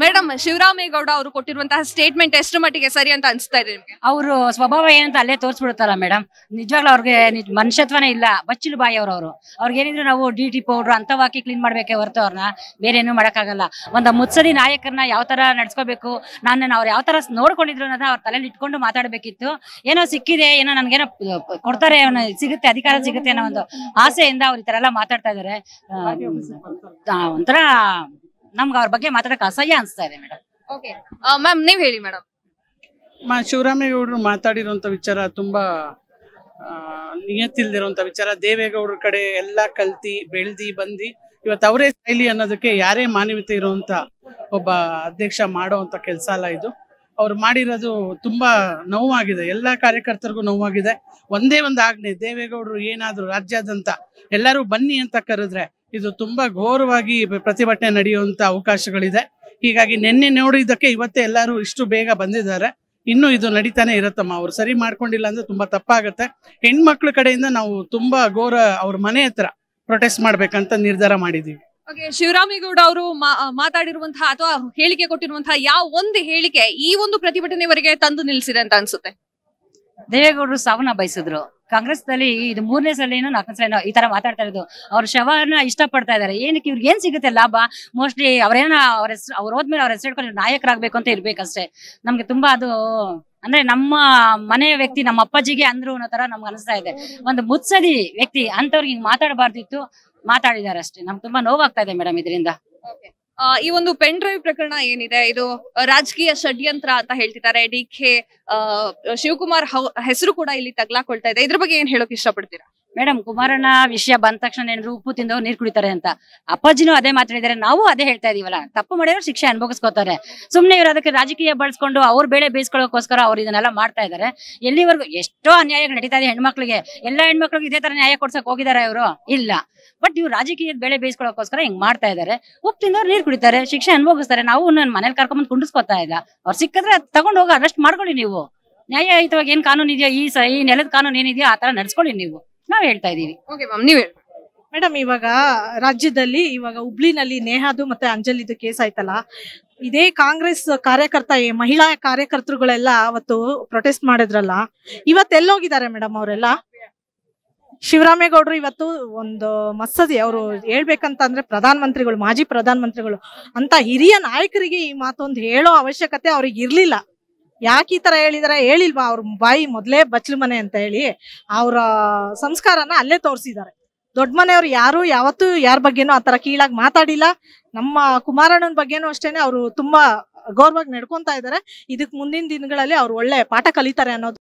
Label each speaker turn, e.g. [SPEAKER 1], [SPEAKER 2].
[SPEAKER 1] madam Shivaramegowda ಅವರು ಕೊಟ್ಟಿರುವಂತಹ statement ಎಷ್ಟು ಮಟ್ಟಿಗೆ ಸರಿ ಅಂತ ಅನ್ಸ್ತಾ ಇದೆ ಅವರು ಸ್ವಭಾವ ಏನಂತ ಅಲ್ಲೇ ತೋರಿಸ್ಬಿಡ್ತಾರ ಮೇಡಮ್ ನಿಜವಾಗ್ಲೂ ಅವ್ರಿಗೆ ಮನುಷ್ಯತ್ವನೇ ಇಲ್ಲ ಬಚ್ಚಿಲು ಬಾಯಿ ಅವ್ರ ಅವರು ಅವ್ರಿಗೆ ಏನಿದ್ರು ನಾವು ಡಿ ಟಿ ಅಂತ ಅಂತವಾಕಿ ಕ್ಲೀನ್ ಮಾಡ್ಬೇಕೆ ಹೊರತು ಅವ್ರನ್ನ ಬೇರೆ ಏನು ಮಾಡೋಕ್ಕಾಗಲ್ಲ ಒಂದು ಮುತ್ಸದಿ ನಾಯಕರನ್ನ ಯಾವ ತರ ನಡ್ಸ್ಕೋಬೇಕು ನಾನು ಅವ್ರು ಯಾವ ತರ ನೋಡ್ಕೊಂಡಿದ್ರು ಅವ್ರ ತಲೆಯಲ್ಲಿ ಇಟ್ಕೊಂಡು ಮಾತಾಡಬೇಕಿತ್ತು ಏನೋ ಸಿಕ್ಕಿದೆ ಏನೋ ನನ್ಗೇನೋ ಕೊಡ್ತಾರೆ ಸಿಗುತ್ತೆ ಅಧಿಕಾರ ಸಿಗುತ್ತೆ ಅನ್ನೋ ಒಂದು ಆಸೆಯಿಂದ ಅವ್ರು ಈ ತರ ಎಲ್ಲ ಮಾತಾಡ್ತಾ ಇದಾರೆ ಒಂಥರ ನಮ್ಗೆ ಅವ್ರ ಬಗ್ಗೆ ಮಾತಾಡಕ್
[SPEAKER 2] ಅಸಹ್ಯ ಅನ್ಸ್ತಾ ಇದೆ ಮೇಡಮ್ ಮ್ಯಾಮ್ ನೀವ್ ಹೇಳಿ ಮೇಡಮ್ ಶಿವರಾಮೇಗೌಡರು ಮಾತಾಡಿರುವಂತ ವಿಚಾರ ತುಂಬಾ ನಿಯತ್ತಿಲ್ದಿರುವಂತ ವಿಚಾರ ದೇವೇಗೌಡರ ಕಡೆ ಎಲ್ಲಾ ಕಲ್ತಿ ಬೆಳ್ದಿ ಬಂದಿ ಇವತ್ತು ಅವರೇ ಶೈಲಿ ಅನ್ನೋದಕ್ಕೆ ಯಾರೇ ಮಾನವೀಯತೆ ಇರುವಂತ ಒಬ್ಬ ಅಧ್ಯಕ್ಷ ಅಂತ ಕೆಲಸ ಅಲ್ಲ ಇದು ಅವ್ರು ಮಾಡಿರೋದು ತುಂಬಾ ನೋವಾಗಿದೆ ಎಲ್ಲಾ ಕಾರ್ಯಕರ್ತರಿಗೂ ನೋವಾಗಿದೆ ಒಂದೇ ಒಂದು ಆಜ್ಞೆ ದೇವೇಗೌಡರು ಏನಾದ್ರು ರಾಜ್ಯಾದ್ಯಂತ ಎಲ್ಲರೂ ಬನ್ನಿ ಅಂತ ಕರೆದ್ರೆ ಇದು ತುಂಬಾ ಘೋರವಾಗಿ ಪ್ರತಿಭಟನೆ ನಡೆಯುವಂತ ಅವಕಾಶಗಳಿದೆ ಹೀಗಾಗಿ ನಿನ್ನೆ ನೋಡಿದಕ್ಕೆ ಇವತ್ತೇ ಎಲ್ಲರೂ ಇಷ್ಟು ಬೇಗ ಬಂದಿದ್ದಾರೆ ಇನ್ನು ಇದು ನಡೀತಾನೆ ಇರತ್ತಮ್ಮ ಅವ್ರು ಸರಿ ಮಾಡ್ಕೊಂಡಿಲ್ಲ ಅಂದ್ರೆ ತುಂಬಾ ತಪ್ಪಾಗುತ್ತೆ ಹೆಣ್ಮಕ್ಳ ಕಡೆಯಿಂದ ನಾವು ತುಂಬಾ ಘೋರ ಅವ್ರ ಮನೆ ಹತ್ರ ಪ್ರೊಟೆಸ್ಟ್ ಮಾಡ್ಬೇಕಂತ ನಿರ್ಧಾರ ಮಾಡಿದೀವಿ
[SPEAKER 1] ಶಿವರಾಮೇಗೌಡ ಅವರು ಮಾತಾಡಿರುವಂತಹ ಅಥವಾ ಹೇಳಿಕೆ ಕೊಟ್ಟಿರುವಂತಹ ಯಾವ ಒಂದು ಹೇಳಿಕೆ ಈ ಒಂದು ಪ್ರತಿಭಟನೆವರೆಗೆ ತಂದು ನಿಲ್ಲಿಸಿದೆ ಅಂತ ಅನ್ಸುತ್ತೆ ದೇವೇಗೌಡರು ಸಾವನ್ನ ಬಯಸಿದ್ರು ಕಾಂಗ್ರೆಸ್ ನಲ್ಲಿ ಇದು ಮೂರನೇ ಸಲಿನೋ ನಾಲ್ಕನೇ ಸಲ ಈ ತರ ಮಾತಾಡ್ತಾ ಇರೋದು ಅವ್ರ ಶವನ ಇಷ್ಟ ಪಡ್ತಾ ಇದಾರೆ ಏನಕ್ಕೆ ಇವ್ರಿಗೆ ಏನ್ ಸಿಗುತ್ತೆ ಲಾಭ ಮೋಸ್ಟ್ಲಿ ಅವ್ರೇನ ಅವ್ರ ಅವ್ರ ಹೋದ್ಮೇಲೆ ಅವ್ರ ಹೆಸರು ಇಟ್ಕೊಂಡು ನಾಯಕರಾಗ್ಬೇಕು ಅಂತ ಇರ್ಬೇಕಷ್ಟೇ ನಮ್ಗೆ ತುಂಬಾ ಅದು ಅಂದ್ರೆ ನಮ್ಮ ಮನೆಯ ವ್ಯಕ್ತಿ ನಮ್ಮ ಅಪ್ಪಾಜಿಗೆ ಅಂದ್ರು ಅನ್ನೋ ತರ ನಮ್ಗೆ ಅನಿಸ್ತಾ ಇದೆ ಒಂದು ಮುತ್ಸದಿ ವ್ಯಕ್ತಿ ಅಂತವ್ರಿಗೆ ಹಿಂಗ್ ಮಾತಾಡಬಾರ್ದಿತ್ತು ಮಾತಾಡಿದಾರೆ ಅಷ್ಟೇ ನಮ್ಗೆ ತುಂಬಾ ನೋವಾಗ್ತಾ ಇದೆ ಮೇಡಮ್ ಇದರಿಂದ ಈ ಒಂದು ಪೆನ್ ಡ್ರೈವ್ ಪ್ರಕರಣ ಏನಿದೆ ಇದು ರಾಜಕೀಯ ಷಡ್ಯಂತ್ರ ಅಂತ ಹೇಳ್ತಿದ್ದಾರೆ ಡಿ ಕೆ ಶಿವಕುಮಾರ್ ಹೆಸರು ಕೂಡ ಇಲ್ಲಿ ತಗ್ಲಾಕೊಳ್ತಾ ಇದೆ ಇದ್ರ ಬಗ್ಗೆ ಏನ್ ಹೇಳೋಕೆ ಇಷ್ಟಪಡ್ತೀರಾ ಮೇಡಮ್ ಕುಮಾರನ ವಿಷಯ ಬಂದ ತಕ್ಷಣ ಏನಾದ್ರು ಉಪ್ಪು ತಿಂದವ್ರು ನೀರು ಕುಡಿತಾರೆ ಅಂತ ಅಪ್ಪಾಜಿನೂ ಅದೇ ಮಾತಾಡಿದ್ದಾರೆ ನಾವು ಅದೇ ಹೇಳ್ತಾ ಇದೀವಲ್ಲ ತಪ್ಪು ಮಾಡಿದ್ರೆ ಶಿಕ್ಷೆ ಅನುಭವಿಸ್ಕೋತಾರೆ ಸುಮ್ನೆ ಇವರು ಅದಕ್ಕೆ ರಾಜಕೀಯ ಬಳಸ್ಕೊಂಡು ಅವ್ರ ಬೇಳೆ ಬೇಯಿಸ್ಕೊಳ್ಳೋಕೋಸ್ಕರ ಅವ್ರು ಇದನ್ನೆಲ್ಲ ಮಾಡ್ತಾ ಇದ್ದಾರೆ ಎಲ್ಲಿವರೆಗೂ ಎಷ್ಟೋ ಅನ್ಯಾಯ ನಡೀತಾ ಇದೆ ಹೆಣ್ಮಕ್ಳಿಗೆ ಎಲ್ಲ ಹೆಣ್ಮಕ್ಳಿಗೆ ಇದೇ ತರ ನ್ಯಾಯ ಕೊಡ್ಸಕ್ ಹೋಗಿದಾರೆ ಇವರು ಇಲ್ಲ ಬಟ್ ಇವ್ರು ರಾಜಕೀಯದ ಬೆಳೆ ಬೇಯಿಸ್ಕೊಳ್ಳೋಕೋಸ್ಕರ ಹಿಂಗ್ ಮಾಡ್ತಾ ಇದ್ದಾರೆ ಉಪ್ಪು ತಿಂದವ್ರು ನೀರು ಕುಡಿತಾರೆ ಶಿಕ್ಷೆ ಅನುಭವಿಸ್ತಾರೆ ನಾವು ನನ್ನ ಮನೇಲಿ ಕರ್ಕೊಂಡ್ ಕುಂಡಿಸ್ಕೊತಾ ಇಲ್ಲ ಅವ್ರು ಸಿಕ್ಕಿದ್ರೆ ತಗೊಂಡು ಹೋಗಿ ಅರೆಸ್ಟ್ ಮಾಡ್ಕೊಳ್ಳಿ ನೀವು ನ್ಯಾಯಯುತವಾಗಿ ಏನ್ ಕಾನೂನು ಇದೆಯಾ ಈ ಸ ಈ ನೆಲದ ಕಾನೂನು ಏನಿದೆಯೋ ಆ ತರ ನಡ್ಸ್ಕೊಳ್ಳಿ ನೀವು ನಾವ್ ಹೇಳ್ತಾ ಇದೀವಿ
[SPEAKER 3] ಮೇಡಮ್ ಇವಾಗ ರಾಜ್ಯದಲ್ಲಿ ಇವಾಗ ಹುಬ್ಳಿನಲ್ಲಿ ನೇಹಾದು ಮತ್ತೆ ಅಂಜಲಿದು ಕೇಸ್ ಆಯ್ತಲ್ಲ ಇದೇ ಕಾಂಗ್ರೆಸ್ ಕಾರ್ಯಕರ್ತ ಮಹಿಳಾ ಕಾರ್ಯಕರ್ತರುಗಳೆಲ್ಲ ಅವತ್ತು ಪ್ರೊಟೆಸ್ಟ್ ಮಾಡಿದ್ರಲ್ಲ ಇವತ್ತೆಲ್ಲೋಗಿದ್ದಾರೆ ಮೇಡಮ್ ಅವರೆಲ್ಲ ಶಿವರಾಮೇಗೌಡರು ಇವತ್ತು ಒಂದು ಮಸದಿ ಅವರು ಅಂದ್ರೆ ಪ್ರಧಾನ ಮಂತ್ರಿಗಳು ಮಾಜಿ ಪ್ರಧಾನ ಮಂತ್ರಿಗಳು ಅಂತ ಹಿರಿಯ ನಾಯಕರಿಗೆ ಈ ಮಾತೊಂದು ಹೇಳೋ ಅವಶ್ಯಕತೆ ಅವ್ರಿಗೆ ಇರ್ಲಿಲ್ಲ ಯಾಕೆ ಈ ತರ ಹೇಳಿದಾರೆ ಹೇಳಿಲ್ವಾ ಅವ್ರ ಬಾಯಿ ಮೊದಲೇ ಬಚ್ಚಲು ಮನೆ ಅಂತ ಹೇಳಿ ಅವರ ಸಂಸ್ಕಾರನ ಅಲ್ಲೇ ತೋರಿಸಿದ್ದಾರೆ ದೊಡ್ಡ ಮನೆಯವ್ರು ಯಾರು ಯಾವತ್ತೂ ಯಾರ ಬಗ್ಗೆನೂ ಆ ತರ ಕೀಳಾಗಿ ಮಾತಾಡಿಲ್ಲ ನಮ್ಮ ಕುಮಾರಣ್ಣನ ಬಗ್ಗೆನೂ ಅಷ್ಟೇನೆ ಅವರು ತುಂಬಾ ಗೌರವಾಗಿ ನಡ್ಕೊಂತ ಇದ್ದಾರೆ ಇದಕ್ ಮುಂದಿನ ದಿನಗಳಲ್ಲಿ ಅವ್ರು ಒಳ್ಳೆ ಪಾಠ ಕಲಿತಾರೆ ಅನ್ನೋದು